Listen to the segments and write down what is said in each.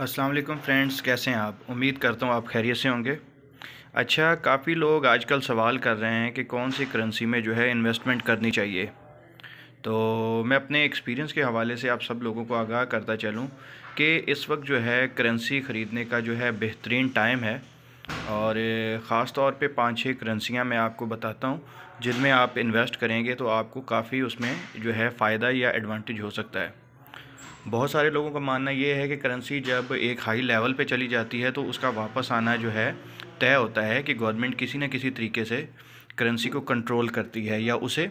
अस्सलाम वालेकुम फ्रेंड्स कैसे हैं आप उम्मीद करता हूँ आप खैरियत से होंगे अच्छा काफ़ी लोग आजकल सवाल कर रहे हैं कि कौन सी करेंसी में जो है इन्वेस्टमेंट करनी चाहिए तो मैं अपने एक्सपीरियंस के हवाले से आप सब लोगों को आगाह करता चलूँ कि इस वक्त जो है करेंसी ख़रीदने का जो है बेहतरीन टाइम है और ख़ास तौर पर पाँच छः करेंसियाँ मैं आपको बताता हूँ जिनमें आप इन्वेस्ट करेंगे तो आपको काफ़ी उसमें जो है फ़ायदा या एडवांटेज हो सकता है बहुत सारे लोगों का मानना ये है कि करेंसी जब एक हाई लेवल पे चली जाती है तो उसका वापस आना जो है तय होता है कि गवर्नमेंट किसी न किसी तरीके से करेंसी को कंट्रोल करती है या उसे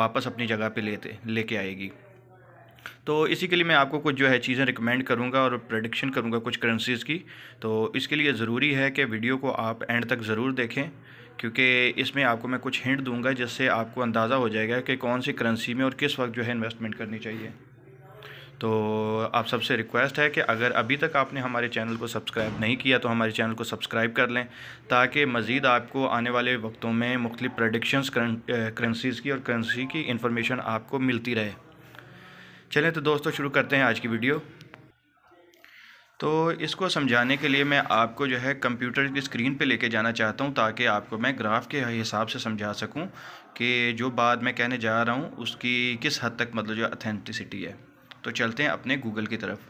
वापस अपनी जगह पे लेते लेके आएगी तो इसी के लिए मैं आपको कुछ जो है चीज़ें रिकमेंड करूँगा और प्रडिक्शन करूँगा कुछ करेंसीज़ की तो इसके लिए ज़रूरी है कि वीडियो को आप एंड तक ज़रूर देखें क्योंकि इसमें आपको मैं कुछ हिंट दूंगा जिससे आपको अंदाज़ा हो जाएगा कि कौन सी करेंसी में और किस वक्त जो है इन्वेस्टमेंट करनी चाहिए तो आप सबसे रिक्वेस्ट है कि अगर अभी तक आपने हमारे चैनल को सब्सक्राइब नहीं किया तो हमारे चैनल को सब्सक्राइब कर लें ताकि मज़ीद आपको आने वाले वक्तों में मुख्तु प्रडिक्शंस करेंसीज़ की और करेंसी की इन्फॉर्मेशन आपको मिलती रहे चलें तो दोस्तों शुरू करते हैं आज की वीडियो तो इसको समझाने के लिए मैं आपको जो है कंप्यूटर की स्क्रीन पे लेके जाना चाहता हूँ ताकि आपको मैं ग्राफ के हिसाब से समझा सकूँ कि जो बात मैं कहने जा रहा हूँ उसकी किस हद तक मतलब जो अथेंटिसिटी है तो चलते हैं अपने गूगल की तरफ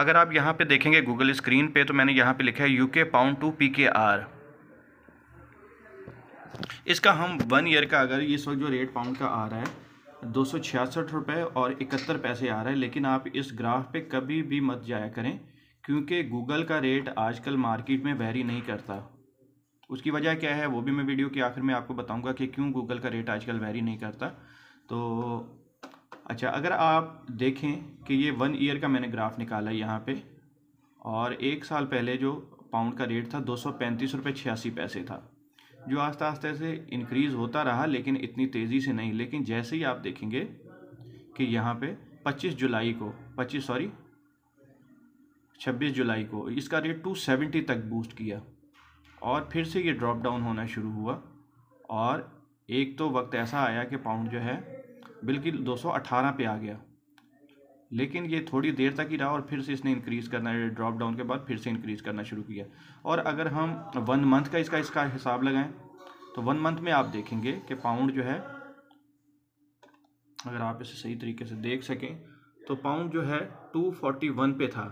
अगर आप यहाँ पे देखेंगे गूगल स्क्रीन पे तो मैंने यहाँ पे लिखा है UK pound to P K R इसका हम वन ईयर का अगर इस वक्त जो रेट पाउंड का आ रहा है दो सौ छियासठ रुपये और इकहत्तर पैसे आ रहा है लेकिन आप इस ग्राफ पे कभी भी मत जाया करें क्योंकि गूगल का रेट आजकल मार्केट में वेरी नहीं करता उसकी वजह क्या है वो भी मैं वीडियो के आखिर में आपको बताऊँगा कि क्यों गूगल का रेट आजकल वेरी नहीं करता तो अच्छा अगर आप देखें कि ये वन ईयर का मैंने ग्राफ निकाला है यहाँ पे और एक साल पहले जो पाउंड का रेट था दो सौ पैंतीस रुपये छियासी पैसे था जो आस्ते आस्ते से इंक्रीज़ होता रहा लेकिन इतनी तेज़ी से नहीं लेकिन जैसे ही आप देखेंगे कि यहाँ पे 25 जुलाई को 25 सॉरी 26 जुलाई को इसका रेट 270 तक बूस्ट किया और फिर से ये ड्रॉप डाउन होना शुरू हुआ और एक तो वक्त ऐसा आया कि पाउंड जो है बिल्कुल 218 पे आ गया लेकिन ये थोड़ी देर तक ही रहा और फिर से इसने इंक्रीज़ करना ड्रॉप डाउन के बाद फिर से इंक्रीज़ करना शुरू किया और अगर हम वन मंथ का इसका इसका हिसाब लगाएं तो वन मंथ में आप देखेंगे कि पाउंड जो है अगर आप इसे सही तरीके से देख सकें तो पाउंड जो है 241 पे था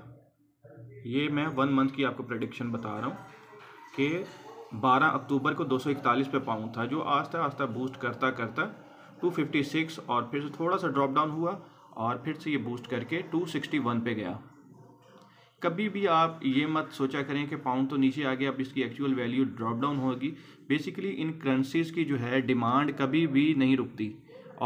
ये मैं वन मंथ की आपको प्रडिक्शन बता रहा हूँ कि 12 अक्टूबर को 241 पे पाउंड था जो आस्ता आस्ता बूस्ट करता करता 256 और फिर से थोड़ा सा ड्रॉप डाउन हुआ और फिर से ये बूस्ट करके 261 पे गया कभी भी आप ये मत सोचा करें कि पाउंड तो नीचे आ गया अब इसकी एक्चुअल वैल्यू ड्रॉप डाउन होगी बेसिकली इन करेंसीज़ की जो है डिमांड कभी भी नहीं रुकती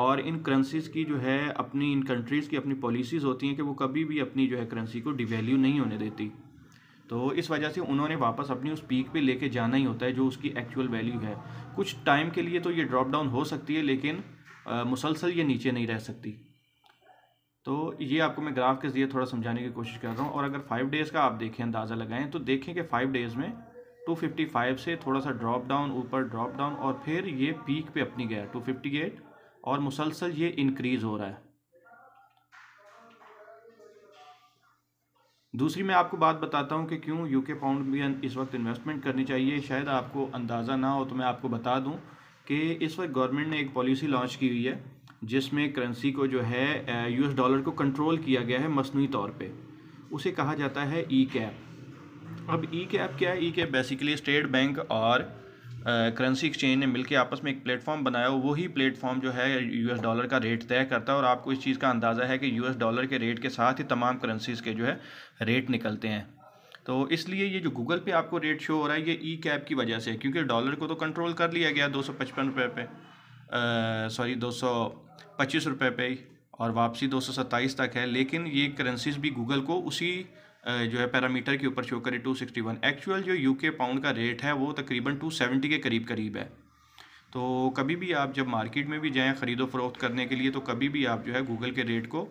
और इन करेंसीज़ की जो है अपनी इन कंट्रीज़ की अपनी पॉलिसीज़ होती हैं कि वो कभी भी अपनी जो है करेंसी को डिवेल्यू नहीं होने देती तो इस वजह से उन्होंने वापस अपनी उस पीक पे लेके जाना ही होता है जो उसकी एक्चुअल वैल्यू है कुछ टाइम के लिए तो ये ड्रॉप डाउन हो सकती है लेकिन मुसलसल ये नीचे नहीं रह सकती तो ये आपको मैं ग्राफ के ज़रिए थोड़ा समझाने की कोशिश कर रहा हूँ और अगर फाइव डेज़ का आप देखें अंदाज़ा लगाएं तो देखें कि फाइव डेज़ में 255 से थोड़ा सा ड्रॉप डाउन ऊपर ड्रॉप डाउन और फिर ये पीक पे अपनी गया 258 और मुसलसल ये इंक्रीज़ हो रहा है दूसरी मैं आपको बात बताता हूँ कि क्यों यूके पाउंड में इस वक्त इन्वेस्टमेंट करनी चाहिए शायद आपको अंदाज़ा ना हो तो मैं आपको बता दूँ कि इस वक्त गवर्नमेंट ने एक पॉलिसी लॉन्च की हुई है जिसमें करेंसी को जो है यूएस डॉलर को कंट्रोल किया गया है मसनू तौर पे उसे कहा जाता है ई कैप अब ई कैप क्या है E cap basically state bank और करेंसी एक्सचेंज ने मिलकर आपस में एक प्लेटफॉर्म बनाया वही प्लेटफॉर्म जो है यूएस डॉलर का रेट तय करता है और आपको इस चीज़ का अंदाज़ा है कि यूएस डॉलर के रेट के साथ ही तमाम करेंसीज़ के जो है रेट निकलते हैं तो इसलिए ये जो गूगल पे आपको रेट शो हो रहा है ये ई कैब की वजह से क्योंकि डॉलर को तो कंट्रोल कर लिया गया दो सौ पचपन रुपये पे सॉरी दो सौ पच्चीस रुपये पे और वापसी दो सौ सत्ताईस तक है लेकिन ये करेंसीज भी गूगल को उसी जो है पैरामीटर के ऊपर शो करे वन एक्चुअल जो यू के पाउंड का रेट है वो तकरीबन टू सेवेंटी के करीब करीब है तो कभी भी आप जब मार्केट में भी जाएँ ख़रीदो फरोख्त करने के लिए तो कभी भी आप जो है गूगल के रेट को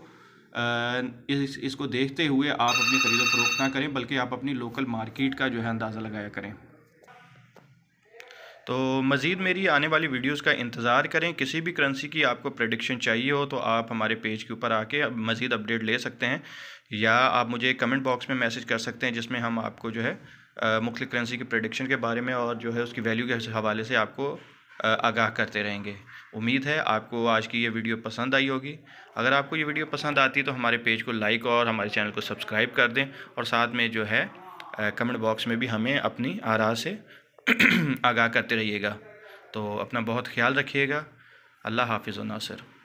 इस इसको देखते हुए आप अपनी ख़रीदो फरोख्त ना करें बल्कि आप अपनी लोकल मार्केट का जो है अंदाज़ा लगाया करें तो मज़ीद मेरी आने वाली वीडियोज़ का इंतज़ार करें किसी भी करेंसी की आपको प्रडिक्शन चाहिए हो तो आप हमारे पेज के ऊपर आके मज़ीद अपडेट ले सकते हैं या आप मुझे कमेंट बॉक्स में मैसेज कर सकते हैं जिसमें हम आपको जो है मुख्तिक करेंसी की प्रडिक्शन के बारे में और जो है उसकी वैल्यू के हवाले से आपको आगाह करते रहेंगे उम्मीद है आपको आज की ये वीडियो पसंद आई होगी अगर आपको ये वीडियो पसंद आती तो हमारे पेज को लाइक और हमारे चैनल को सब्सक्राइब कर दें और साथ में जो है कमेंट बॉक्स में भी हमें अपनी आरा से आगाह करते रहिएगा तो अपना बहुत ख्याल रखिएगा अल्लाह हाफिज़ नासर